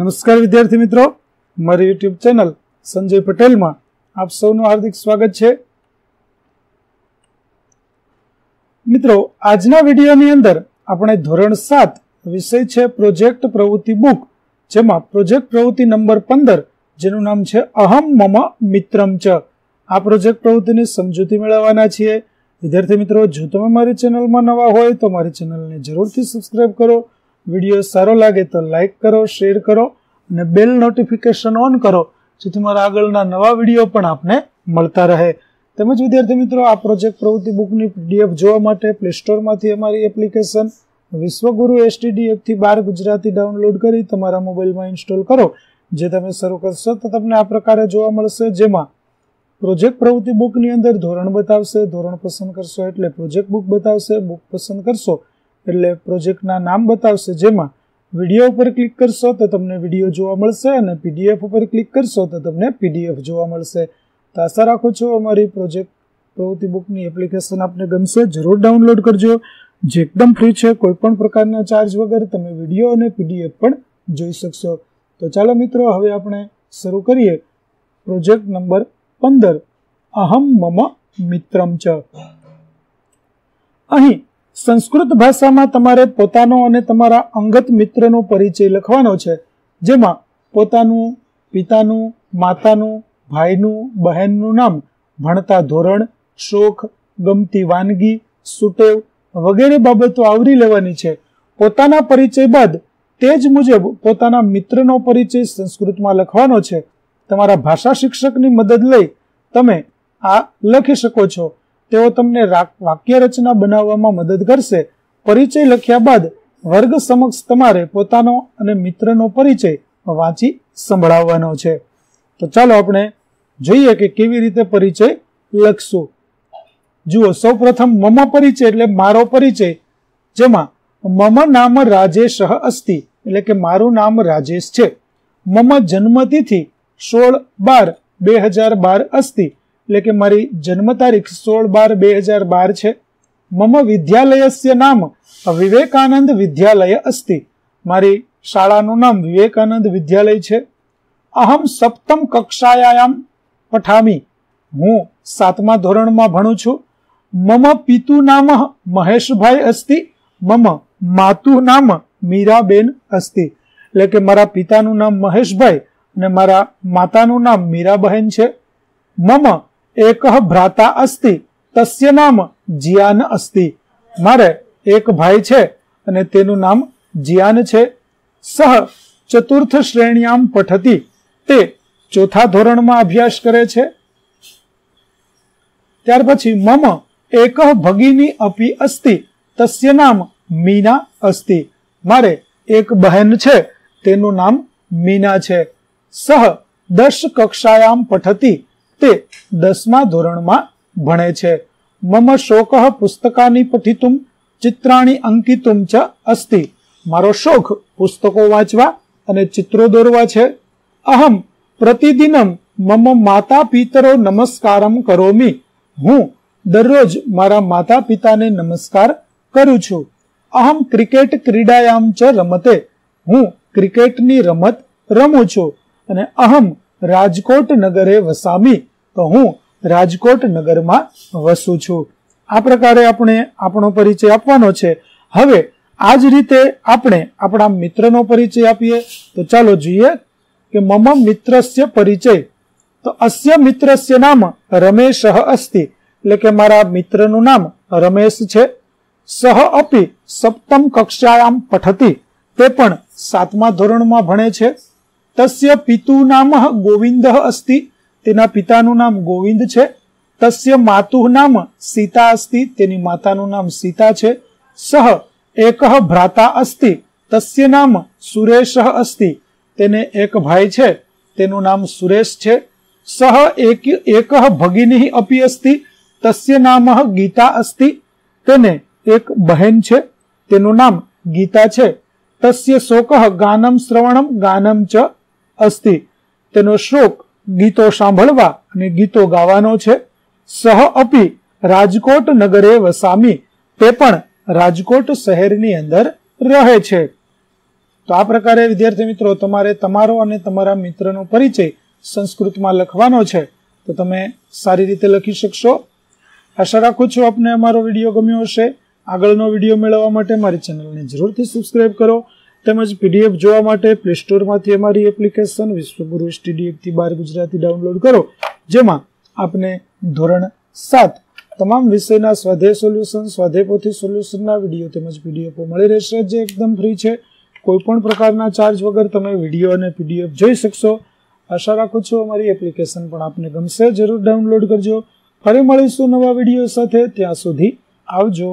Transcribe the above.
नमस्कार विद्यार्थी मित्रों मेरे YouTube चैनल संजय पटेल માં આપ સૌનું हार्दिक સ્વાગત છે મિત્રો આજના વિડિયો ની અંદર આપણે ધોરણ 7 વિષય છે પ્રોજેક્ટ પ્રવૃત્તિ બુક જેમાં પ્રોજેક્ટ પ્રવૃત્તિ નંબર 15 જેનું નામ છે અહમ મમ મિત્રમચ આ પ્રોજેક્ટ પ્રવૃત્તિને સમજૂતી મેળવવાના છે વિદ્યાર્થી મિત્રો જો તમે મારા ચેનલ માં નવા હોય તો મારા ચેનલ ને જરૂરથી સબ્સ્ક્રાઇબ કરો વિડિઓ સારો લાગે તો લાઈક કરો શેર કરો અને બેલ નોટિફિકેશન ઓન કરો જેથી તમારા આગળના નવા વિડિઓ પણ આપને મળતા રહે તમે જે વિદ્યાર્થી મિત્રો આ પ્રોજેક્ટ પ્રવૃત્તિ બુક ની પીડીએફ જોવા માટે પ્લે સ્ટોરમાંથી અમારી એપ્લિકેશન વિશ્વગુરુ એસટીડી એપ થી 12 ગુજરાતી ડાઉનલોડ કરી તમારા મોબાઈલ માં ઇન્સ્ટોલ કરો જે તમે શરૂ કરશો તો તમને આ प्रकारे જોવા મળશે જેમાં પ્રોજેક્ટ પ્રવૃત્તિ બુક ની અંદર ધોરણ બતાવશે ધોરણ પસંદ કરશો એટલે પ્રોજેક્ટ બુક બતાવશે બુક પસંદ કરશો એ એટલે પ્રોજેક્ટ ના નામ બતાવશે જેમાં વિડિયો ઉપર ક્લિક કરશો તો તમને વિડિયો જોવા મળશે અને પીડીએફ ઉપર ક્લિક કરશો તો તમને પીડીએફ જોવા મળશે તાસા રાખો છો અમારી પ્રોજેક્ટ પ્રવૃત્તિ બુક ની એપ્લિકેશન આપને ગમે છે જરૂર ડાઉનલોડ કરજો જે एकदम ફ્રી છે કોઈ પણ પ્રકારના ચાર્જ વગર તમે વિડિયો અને પીડીએફ પણ જોઈ શકશો તો ચાલો મિત્રો હવે આપણે શરૂ કરીએ પ્રોજેક્ટ નંબર 15 અહમ મમ મિત્રમચ અહી સંસ્કૃત ભાષામાં તમારે પોતાનો અને તમારા અંગત મિત્રનો પરિચય લખવાનો છે જેમાં પોતાનું પિતાનું માતાનું ભાઈનું બહેનનું નામ ભણતા ધોરણ શોખ ગમતી વાનગી સુટેવ વગેરે બાબતો આવરી લેવાની છે પોતાના પરિચય બાદ તે જ મુજબ પોતાના મિત્રનો પરિચય સંસ્કૃતમાં લખવાનો છે તમારા ભાષા શિક્ષકની મદદ લઈ તમે આ લખી શકો છો તેઓ તમને વાક્ય રચના બનાવવામાં મદદ કરશે પરિચય લખ્યા બાદ વર્ગ સમક્ષ તમારે પોતાનો અને મિત્રનો પરિચય વાંચી સંભળાવવાનો છે તો ચાલો આપણે જોઈએ કે કેવી રીતે પરિચય લખશું જુઓ સૌપ્રથમ મમ પરિચય એટલે મારો પરિચય જેમાં મમ નામ રાજેશ અસ્તિ એટલે કે મારું નામ રાજેશ છે મમ જન્મતિથિ સોળ બાર બે હજાર બાર અસ્તિ એટલે કે મારી જન્મ તારીખ સોળ બાર બે હજાર બાર છે મમ વિદ્યાલયસ્ય નામ વિવેકાનંદ વિદ્યાલય અસ્તિ મારી શાળાનું નામ વિવેકાનંદ વિદ્યાલય છે અહમ સપ્તમ કક્ષાયામ પઠામી હું સાતમા ધોરણમાં ભણું છું મમ પિતુ નામ મહેશભાઈ અસ્તિ મમ માતુ નામ મીરાબેન અસ્તિ એટલે કે મારા પિતાનું નામ મહેશભાઈ અને મારા માતાનું નામ મીરાબહેન છે મમ એકહ ભ્રાતા અસ્તિ તસ્ય નામ જિયાન અસ્તિ મારે એક ભાઈ છે અને તેનું નામ જિયાન છે સહ ચતુર્થ શ્રેણીયામ પઠતી તે ચોથા ધોરણમાં અભ્યાસ કરે છે ત્યાર પછી મમ એકહ ભગીની અપી અસ્તિ તસ્ય નામ મીના અસ્તિ મારે એક બહેન છે તેનું નામ મીના છે સહ દશ કક્ષાયામ પઠતી તે દસમા ધોરણમાં ભણે છે મમ શોક પુસ્તકાની પઠિતું ચિત્રાણી અંકિતું ચ અસ્તિ મારો શોખ પુસ્તકો વાંચવા અને ચિત્રો દોરવા છે અહમ પ્રતિદિનમ મમ માતા પિતરો નમસ્કારમ કરોમી હું દરરોજ મારા માતા પિતાને નમસ્કાર કરું છું અહમ ક્રિકેટ ક્રીડાયામ ચ રમતે હું ક્રિકેટની રમત રમું છું અને અહમ રાજકોટ નગરે વસામી તો હું રાજકોટ નગરમાં વસુ છું આ प्रकारे આપણે આપણો પરિચય આપવાનો છે હવે આજ રીતે આપણે આપણા મિત્રનો પરિચય આપીએ તો ચાલો જોઈએ કે मम मित्रस्य परिचय તો અસ્ય મિત્રस्य नाम रमेशः अस्ति એટલે કે મારા મિત્રનું નામ રમેશ છે સહ अपि सप्तम कक्षायां पठति તે પણ 7મા ધોરણમાં ભણે છે તસ્ય પિતુ નામ ગોવિંદ અસ્તિ તેના પિતાનું નામ ગોવિંદ છે તસ્ય માતુ નામ સીતા અસ્તિ તેની માતાનું નામ સીતા છે સહ એક ભ્રાતા અસ્તિ તસ્ય નામ સુરેશ અસ્તિ તેને એક ભાઈ છે તેનું નામ સુરેશ છે સહ એક એક ભગિની અપી અસ્તિ તસ્ય નામ ગીતા અસ્તિ તેને એક બહેન છે તેનું નામ ગીતા છે તસ્ય શોક ગાનમ શ્રવણમ ગાનમ ચ અસ્થિ તેનો શ્લોક ગીતો સાંભળવા અને ગીતો ગાવાનો છે સહ અપી રાજકોટ નગરે વસામી તે પણ રાજકોટ શહેરની અંદર રહે છે તો આ પ્રકારે વિદ્યાર્થી મિત્રો તમારે તમારો અને તમારા મિત્રનો પરિચય સંસ્કૃતમાં લખવાનો છે તો તમે સારી રીતે લખી શકશો આશા રાખું છું આપને અમારો વિડીયો ગમ્યો હશે આગળનો વિડીયો મેળવવા માટે મારી ચેનલને જરૂરથી સબસ્ક્રાઈબ કરો તમે જ પીડીએફ જોવા માટે પ્લે સ્ટોરમાંથી અમારી એપ્લિકેશન વિશ્વપુરુષ સ્ટડી એક ティ12 ગુજરાતી ડાઉનલોડ કરો જેમાં આપને ધોરણ 7 તમામ વિષયના સ્વાધ્યાય સોલ્યુશન સ્વાધ્યાય પોથી સોલ્યુશનના વિડિયો તેમજ વિડિયો પો મળી રહેશે જે एकदम ફ્રી છે કોઈ પણ પ્રકારના ચાર્જ વગર તમે વિડિયો અને પીડીએફ જોઈ શકશો આશા રાખું છું અમારી એપ્લિકેશન પણ આપને ગમશે જરૂર ડાઉનલોડ કરજો ફરી મળીશું નવા વિડિયો સાથે ત્યાં સુધી આવજો